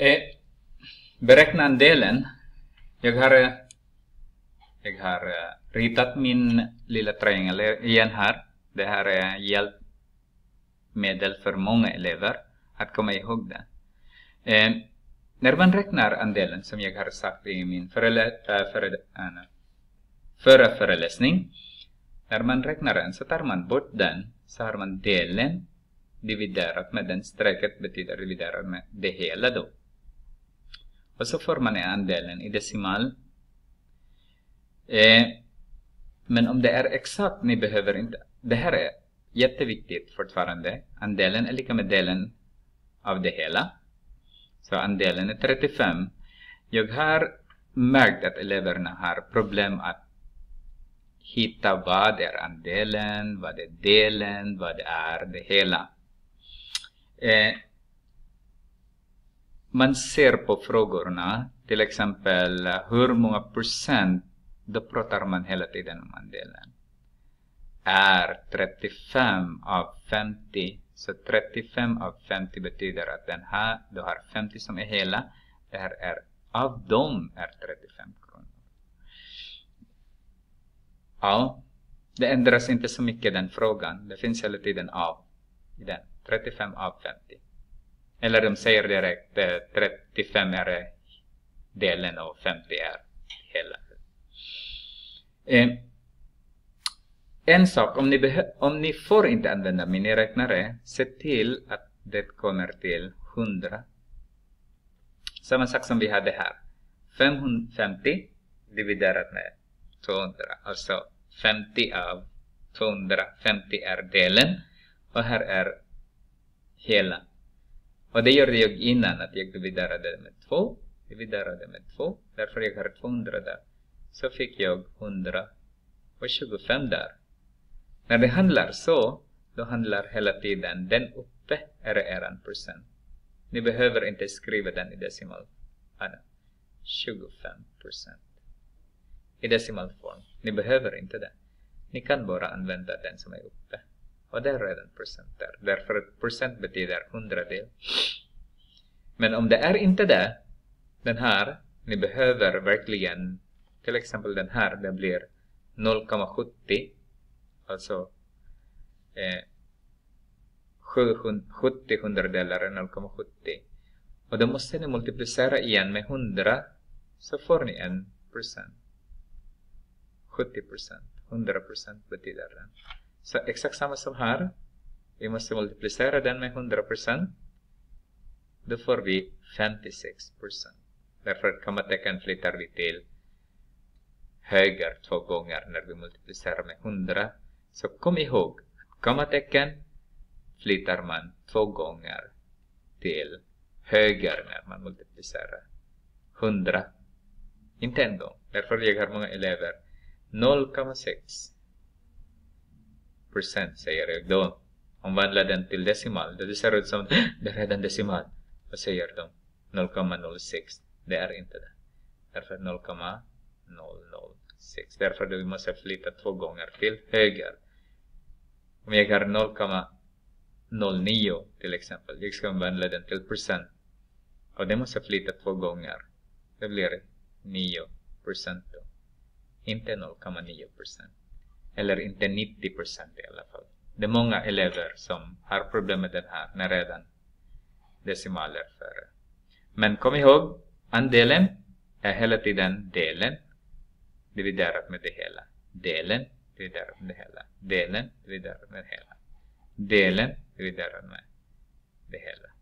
Eh, beräkna andelen. Jag har, eh, jag har eh, ritat min lilla triangel igen här. Det här är hjälpmedel för många elever att komma ihåg det. Eh, när man räknar andelen, som jag har sagt i min förelä eh, före förra föreläsning, när man räknar den så tar man bort den, så har man delen dividerat med den strecket betyder dividerat med det hela då och så får man andelen i decimal. Eh, men om det är exakt, ni behöver inte... Det här är jätteviktigt fortfarande. Andelen är lika med delen av det hela. Så andelen är 35. Jag har märkt att eleverna har problem att hitta vad är andelen, vad är delen, vad är det hela. Eh, man ser på frågorna, till exempel hur många procent, då pratar man hela tiden om andelen. Är 35 av 50, så 35 av 50 betyder att den här, du har 50 som är hela, det här är, av dem är 35 kronor. Ja, det ändras inte så mycket den frågan, det finns hela tiden av i den, 35 av 50. Eller de säger direkt eh, 35 är delen och 50 är hela. Eh, en sak, om ni, om ni får inte använda miniräknare, se till att det kommer till 100. Samma sak som vi hade här. 550 dividerat med 200, alltså 50 av 250 är delen och här är hela. Och det gjorde jag innan, att jag dividerade med två, dividerade med två, därför jag har 200 där. Så fick jag 125 där. När det handlar så, då handlar hela tiden den uppe är eran procent. Ni behöver inte skriva den i decimal. 25 procent. I decimalform. Ni behöver inte den. Ni kan bara använda den som är uppe. Och det är redan procent där. Därför att procent betyder hundradel. Men om det är inte det, den här, ni behöver verkligen, till exempel den här, det blir 0,70. Alltså eh, 70 hundradelar är 0,70. Och då måste ni multiplicera igen med 100 så får ni en procent. 70 procent. 100 procent betyder det. Så exakt samma som här. Vi måste multiplicera den med 100%. Då får vi 56%. Därför kommatecken flyttar vi till höger två gånger när vi multiplicerar med 100. Så kom ihåg, kommatecken flyttar man två gånger till höger när man multiplicerar 100. Inte en gång. Därför jag har många elever 0,6 säger jag då. Omvandla den till decimal. Det ser ut som det är redan decimal. Vad säger de? 0,06. Det är inte det. Därför 0,006. Därför du måste flytta två gånger till höger. Om jag har 0,09 till exempel. Jag ska omvandla den till procent. Och det måste flytta två gånger. Det blir 9 procent då. Inte 0,9 procent eller inte 90 procent i alla fall. Det är många elever som har problem med den här när redan decimaler före. Men kom ihåg, andelen är hela tiden delen dividerat med det hela. Delen dividerat med det hela. Delen dividerat med det hela. Delen dividerat med det hela.